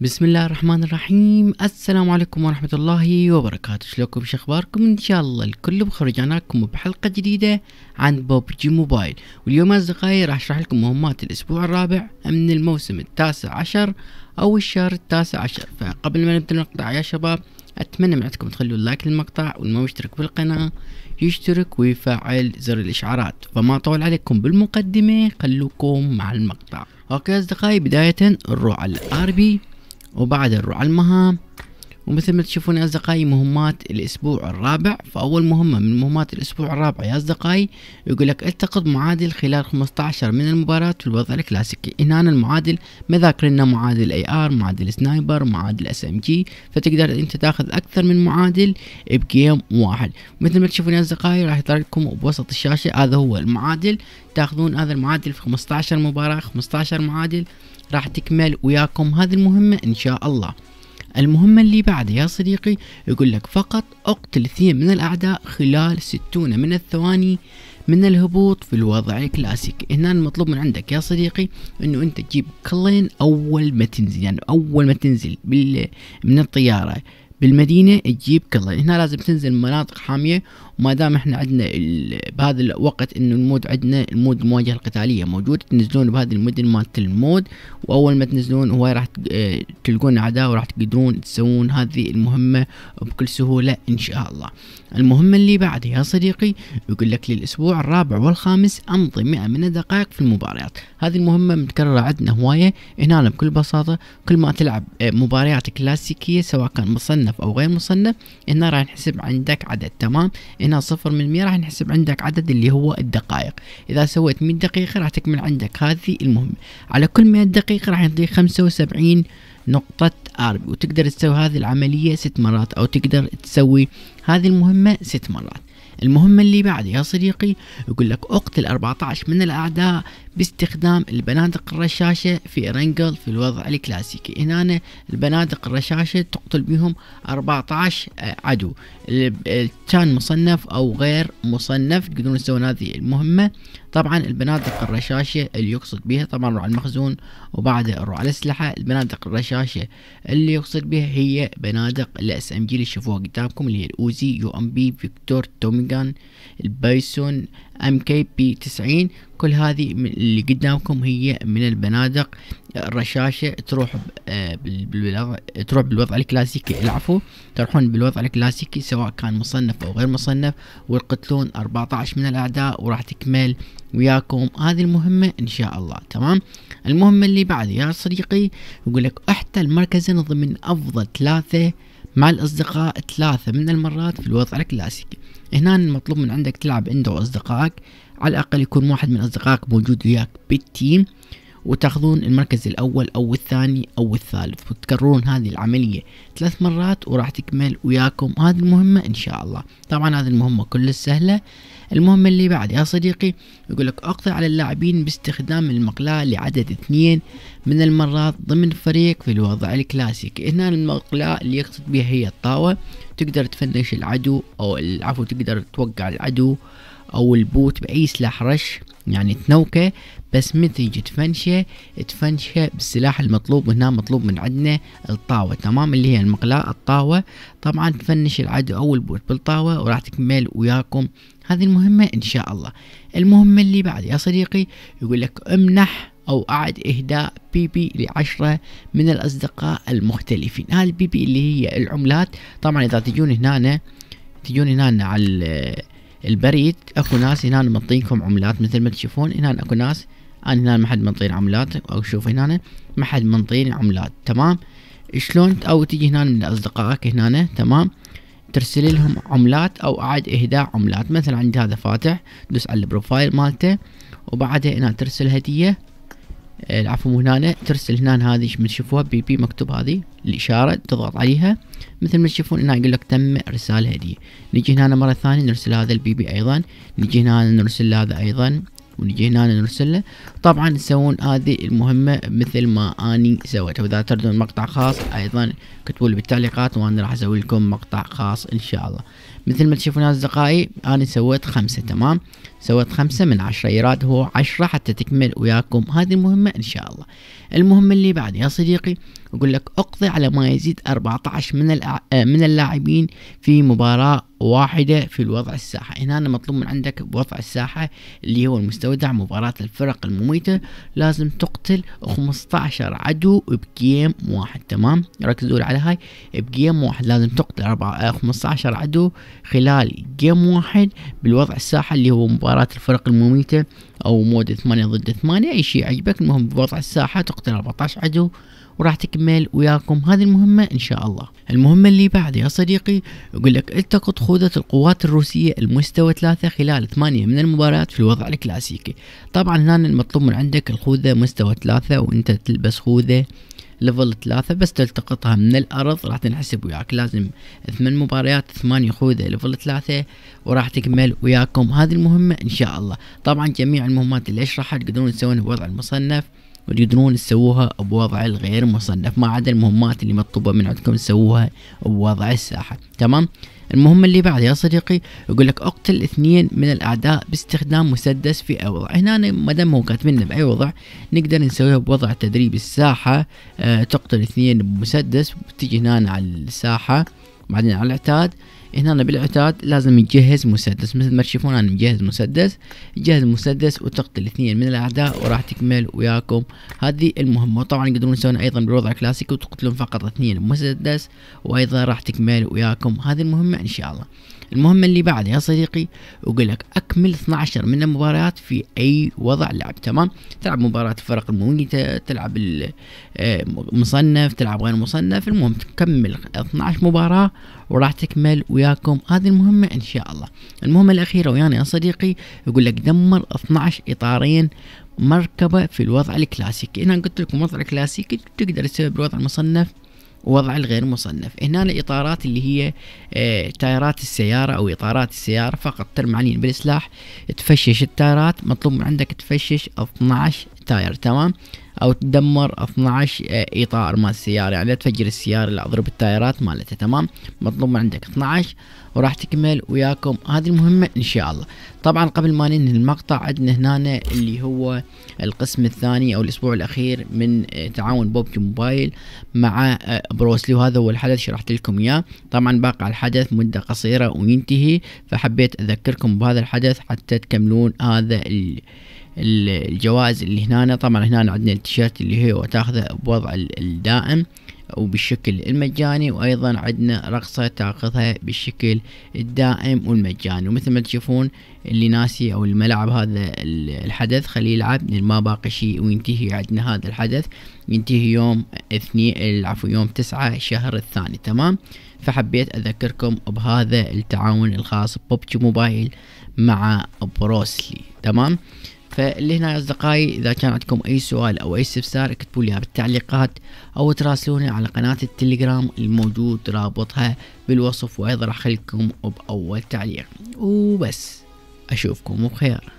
بسم الله الرحمن الرحيم السلام عليكم ورحمة الله وبركاته شلونكم شخباركم ان شاء الله الكل بخير رجعنا لكم بحلقة جديدة عن جي موبايل واليوم اصدقائي راح اشرح لكم مهمات الاسبوع الرابع من الموسم التاسع عشر او الشهر التاسع عشر فقبل ما نبدأ المقطع يا شباب اتمنى من عندكم تخلوا اللايك للمقطع واللي ما مشترك بالقناة يشترك ويفعل زر الاشعارات فما اطول عليكم بالمقدمة خلوكم مع المقطع اوكي اصدقائي بداية نروح على الار بي وبعد نروح على المهام ومثل ما تشوفون يا أصدقائي مهمات الأسبوع الرابع فأول مهمة من مهمات الأسبوع الرابع يا أصدقائي يقول لك التقط معادل خلال 15 من المباراة في الوضع الكلاسيكي هنا المعادل مذاكر لنا معادل أي آر معادل سنايبر معادل اس ام جي فتقدر أنت تاخذ أكثر من معادل بجيم واحد مثل ما تشوفون يا أصدقائي راح يطلع لكم بوسط الشاشة هذا هو المعادل تاخذون هذا المعادل في 15 مباراة 15 معادل راح تكمل وياكم هذه المهمة إن شاء الله المهمة اللي بعد يا صديقي يقول لك فقط اقتل اثنين من الأعداء خلال ستون من الثواني من الهبوط في الوضع الكلاسيكي هنا المطلوب من عندك يا صديقي انه انت تجيب كلين اول ما تنزل يعني اول ما تنزل من الطيارة بالمدينه تجيب كله هنا لازم تنزل مناطق حاميه وما دام احنا عندنا بهذا الوقت انه المود عندنا المود المواجهه القتاليه موجود تنزلون بهذه المدن مالت المود واول ما تنزلون هواي راح آه، تلقون اعداء وراح تقدرون تسوون هذه المهمه بكل سهوله ان شاء الله المهمه اللي بعدها يا صديقي يقول لك للاسبوع الرابع والخامس امضي 100 من الدقائق في المباريات هذه المهمه متكرره عندنا هوايه هنا بكل بساطه كل ما تلعب آه، مباريات كلاسيكيه سواء كان مصنع مصنف او غير مصنف هنا راح نحسب عندك عدد تمام هنا صفر من مية راح نحسب عندك عدد اللي هو الدقائق اذا سويت 100 دقيقة راح تكمل عندك هذه المهمة على كل 100 دقيقة راح يعطيك 75 نقطة اربي وتقدر تسوي هذه العملية ست مرات او تقدر تسوي هذه المهمة ست مرات المهمة اللي بعدها يا صديقي يقول لك اقتل 14 من الأعداء باستخدام البنادق الرشاشة في رنجل في الوضع الكلاسيكي هنا البنادق الرشاشة تقتل بهم 14 آه، عدو كان مصنف أو غير مصنف تقدرون تسوون هذه المهمة طبعا البنادق الرشاشة اللي يقصد بها طبعا روح على المخزون وبعدها روح على الأسلحة البنادق الرشاشة اللي يقصد بها هي بنادق الاس ام جي اللي تشوفوها قدامكم اللي هي الاوزي يو ام بي فيكتور تو الدوميجان البايسون ام كي بي 90 كل هذه اللي قدامكم هي من البنادق الرشاشه تروح آه، تروح بالوضع الكلاسيكي العفو تروحون بالوضع الكلاسيكي سواء كان مصنف او غير مصنف والقتلون 14 من الاعداء وراح تكمل وياكم هذه المهمه ان شاء الله تمام المهمه اللي بعد يا صديقي يقول لك احتل مركزا ضمن افضل ثلاثه مع الأصدقاء ثلاثة من المرات في الوضع الكلاسيكي هنا المطلوب من عندك تلعب أنت وأصدقائك على الأقل يكون واحد من أصدقائك موجود وياك بالتيم وتاخذون المركز الأول أو الثاني أو الثالث وتكررون هذه العملية ثلاث مرات وراح تكمل وياكم هذه المهمة إن شاء الله طبعا هذه المهمة كل سهلة المهمة اللي بعد يا صديقي يقول لك أقطع على اللاعبين باستخدام المقلاة لعدد اثنين من المرات ضمن فريق في الوضع الكلاسيكي هنا المقلاة اللي يقصد بها هي الطاوة تقدر تفنش العدو أو العفو تقدر توقع العدو او البوت باي سلاح رش يعني تنوكه بس من تيجي تفنشه تفنشه بالسلاح المطلوب هنا مطلوب من عندنا الطاوة تمام اللي هي المقلاة الطاوة طبعا تفنش العدو او البوت بالطاوة وراح تكمل وياكم هذه المهمة ان شاء الله المهمة اللي بعد يا صديقي يقول لك امنح او اعد اهداء بيبي لعشرة من الاصدقاء المختلفين هذه البيبي اللي هي العملات طبعا اذا تجون هنا تجون هنا على البريد اكو ناس هنا منطينكم عملات مثل ما تشوفون هنا اكو ناس انا هنا ما حد منطين عملات او شوف هنا ما حد منطين عملات تمام شلون او تجي هنا من اصدقائك هنا تمام ترسل لهم عملات او اعد اهداء عملات مثلا عندي هذا فاتح دوس على البروفايل مالته وبعدها هنا ترسل هدية آه، العفو هنا ترسل هنا هذه من تشوفوها بي بي مكتوب هذه الاشاره تضغط عليها مثل ما تشوفون هنا يقول لك تم ارسال هديه نجي هنا مره ثانيه نرسل هذا البي بي ايضا نجي هنا نرسل هذا ايضا ونجي هنا نرسل له طبعا تسوون هذه المهمة مثل ما اني سويتها واذا تردون مقطع خاص ايضا كتبوا لي بالتعليقات وانا راح اسوي لكم مقطع خاص ان شاء الله مثل ما تشوفون اصدقائي انا سويت خمسة تمام سويت خمسة من عشرة يراد هو عشرة حتى تكمل وياكم هذه المهمة ان شاء الله المهمة اللي بعد يا صديقي اقول لك اقضي على ما يزيد 14 من آه، من اللاعبين في مباراة واحدة في الوضع الساحة هنا أنا مطلوب من عندك بوضع الساحة اللي هو المستودع مباراة الفرق المميتة لازم تقتل 15 عدو بجيم واحد تمام ركزوا على هاي بجيم واحد لازم تقتل 15 آه، عدو خلال جيم واحد بالوضع الساحة اللي هو مباراة الفرق المميتة أو مود 8 ضد 8 أي شيء عجبك المهم بوضع الساحة تقتل 14 عدو وراح تكمل وياكم هذه المهمة إن شاء الله المهمة اللي بعدها يا صديقي يقول لك التقط خوذة القوات الروسية المستوى ثلاثة خلال ثمانية من المباريات في الوضع الكلاسيكي طبعا هنا المطلوب من عندك الخوذة مستوى ثلاثة وانت تلبس خوذة ليفل ثلاثة بس تلتقطها من الأرض راح تنحسب وياك لازم ثمان مباريات ثمانية خوذة ليفل ثلاثة وراح تكمل وياكم هذه المهمة إن شاء الله طبعا جميع المهمات اللي أشرحها تقدرون تسوونها بوضع المصنف وتقدرون تسووها بوضع الغير مصنف ما عدا المهمات اللي مطلوبة من عندكم تسووها بوضع الساحة تمام المهمة اللي بعدها يا صديقي يقول لك اقتل اثنين من الاعداء باستخدام مسدس في اي وضع هنا مدام هو كاتبنا باي وضع نقدر نسويها بوضع تدريب الساحة أه تقتل اثنين بمسدس وتجي هنا على الساحة بعدين على العتاد هنا أنا بالعتاد لازم نجهز مسدس مثل ما تشوفون انا مجهز مسدس جهز مسدس وتقتل اثنين من الاعداء وراح تكمل وياكم هذه المهمة وطبعا يقدرون يسوون ايضا بالوضع كلاسيكي وتقتلون فقط اثنين مسدس وايضا راح تكمل وياكم هذه المهمة ان شاء الله المهمة اللي بعدها يا صديقي اقول لك أكمل 12 من المباريات في أي وضع لعب تمام تلعب مباراة الفرق المميتة تلعب آه، مصنف تلعب غير مصنف المهم تكمل 12 مباراة وراح تكمل وياكم هذه المهمة إن شاء الله المهمة الأخيرة ويانا يا صديقي يقول لك دمر 12 إطارين مركبة في الوضع الكلاسيكي أنا قلت لكم الوضع الكلاسيكي تقدر تسوي بالوضع المصنف وضع الغير مصنف هنا الإطارات اللي هي آه، تايرات السيارة أو إطارات السيارة فقط ترمى بالسلاح تفشش التايرات مطلوب من عندك تفشش 12 تاير تمام او تدمر 12 اطار مال السياره يعني لا تفجر السياره لا اضرب التايرات مالتها تمام مطلوب من عندك 12 وراح تكمل وياكم هذه المهمه ان شاء الله طبعا قبل ما ننهي المقطع عندنا هنا اللي هو القسم الثاني او الاسبوع الاخير من تعاون بوبجي موبايل مع بروسلي وهذا هو الحدث شرحت لكم اياه طبعا باقي الحدث مده قصيره وينتهي فحبيت اذكركم بهذا الحدث حتى تكملون هذا ال... الجوائز اللي هنا طبعا هنا عندنا التيشيرت اللي هو تاخذه بوضع الدائم وبالشكل المجاني وايضا عندنا رقصة تاخذها بالشكل الدائم والمجاني ومثل ما تشوفون اللي ناسي او الملعب هذا الحدث خليه يلعب لان ما باقي شيء وينتهي عندنا هذا الحدث ينتهي يوم اثنين عفوا يوم تسعة شهر الثاني تمام فحبيت اذكركم بهذا التعاون الخاص ببجي موبايل مع بروسلي تمام هنا يا أصدقائي إذا كان عندكم أي سؤال أو أي استفسار اكتبوا لي بالتعليقات أو تراسلوني على قناة التليجرام الموجود رابطها بالوصف وأيضا راح أخليكم بأول تعليق وبس أشوفكم بخير